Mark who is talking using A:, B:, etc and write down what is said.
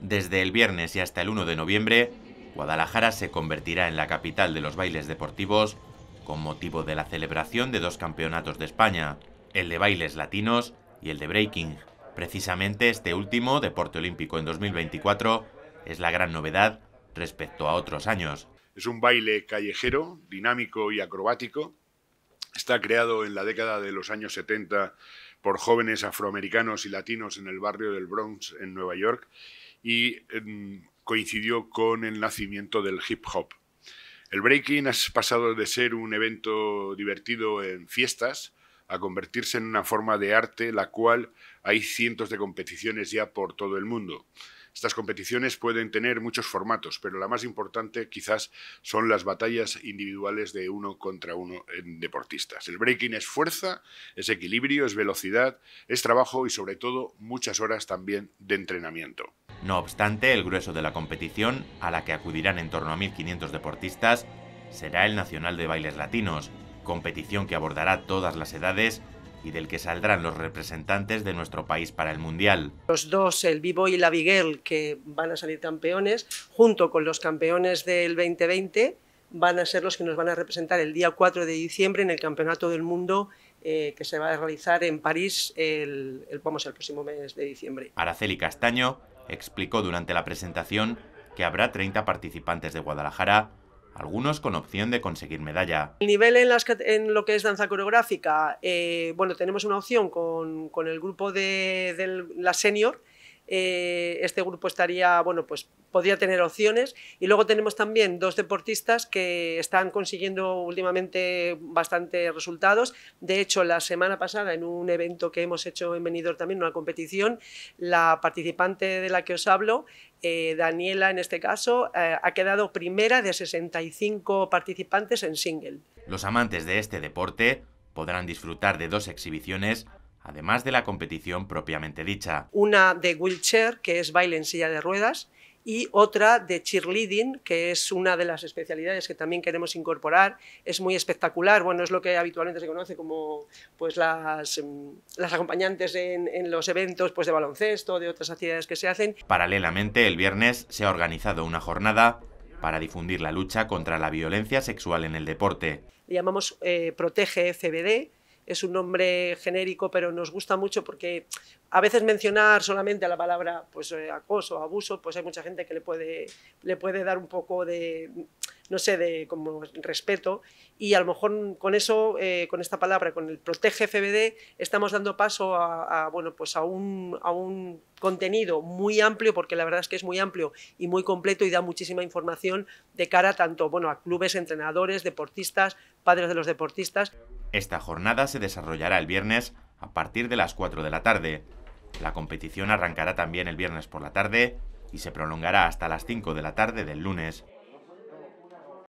A: Desde el viernes y hasta el 1 de noviembre, Guadalajara se convertirá en la capital de los bailes deportivos con motivo de la celebración de dos campeonatos de España, el de bailes latinos y el de breaking. Precisamente este último, deporte olímpico en 2024, es la gran novedad respecto a otros años.
B: Es un baile callejero, dinámico y acrobático. Está creado en la década de los años 70 por jóvenes afroamericanos y latinos en el barrio del Bronx, en Nueva York, y em, coincidió con el nacimiento del hip hop. El breaking ha pasado de ser un evento divertido en fiestas a convertirse en una forma de arte, la cual hay cientos de competiciones ya por todo el mundo. Estas competiciones pueden tener muchos formatos, pero la más importante quizás son las batallas individuales de uno contra uno en deportistas. El breaking es fuerza, es equilibrio, es velocidad, es trabajo y sobre todo muchas horas también de entrenamiento.
A: No obstante, el grueso de la competición, a la que acudirán en torno a 1.500 deportistas, será el Nacional de Bailes Latinos, competición que abordará todas las edades y del que saldrán los representantes de nuestro país para el Mundial.
C: Los dos, el Vivo y la viguel, que van a salir campeones, junto con los campeones del 2020, van a ser los que nos van a representar el día 4 de diciembre en el Campeonato del Mundo eh, que se va a realizar en París el, vamos, el próximo mes de diciembre.
A: Araceli Castaño, explicó durante la presentación que habrá 30 participantes de Guadalajara, algunos con opción de conseguir medalla.
C: El nivel en, las, en lo que es danza coreográfica, eh, bueno, tenemos una opción con, el grupo de la senior, eh, este grupo estaría, bueno, pues podría tener opciones. Y luego tenemos también dos deportistas que están consiguiendo últimamente bastante resultados. De hecho, la semana pasada, en un evento que hemos hecho en Benidorm también, una competición, la participante de la que os hablo, eh, Daniela en este caso, eh, ha quedado primera de 65 participantes en single.
A: Los amantes de este deporte podrán disfrutar de dos exhibiciones además de la competición propiamente dicha.
C: Una de wheelchair, que es baile en silla de ruedas, y otra de cheerleading, que es una de las especialidades que también queremos incorporar. Es muy espectacular, bueno, es lo que habitualmente se conoce como pues, las, mm, acompañantes en, los eventos pues, de baloncesto, de otras actividades que se hacen.
A: Paralelamente, el viernes se ha organizado una jornada para difundir la lucha contra la violencia sexual en el deporte.
C: llamamos eh, Protege FBD, es un nombre genérico, pero nos gusta mucho porque a veces mencionar solamente la palabra pues, eh, acoso, abuso, pues hay mucha gente que le puede, le puede dar un poco de, no sé, de como respeto. Y a lo mejor con eso, eh, con esta palabra, con el protege FBD, estamos dando paso a, bueno, pues a, un, a un contenido muy amplio, porque la verdad es que es muy amplio y muy completo y da muchísima información de cara tanto bueno, a clubes, entrenadores, deportistas, padres de los deportistas.
A: Esta jornada se desarrollará el viernes a partir de las 4 de la tarde. La competición arrancará también el viernes por la tarde y se prolongará hasta las 5 de la tarde del lunes.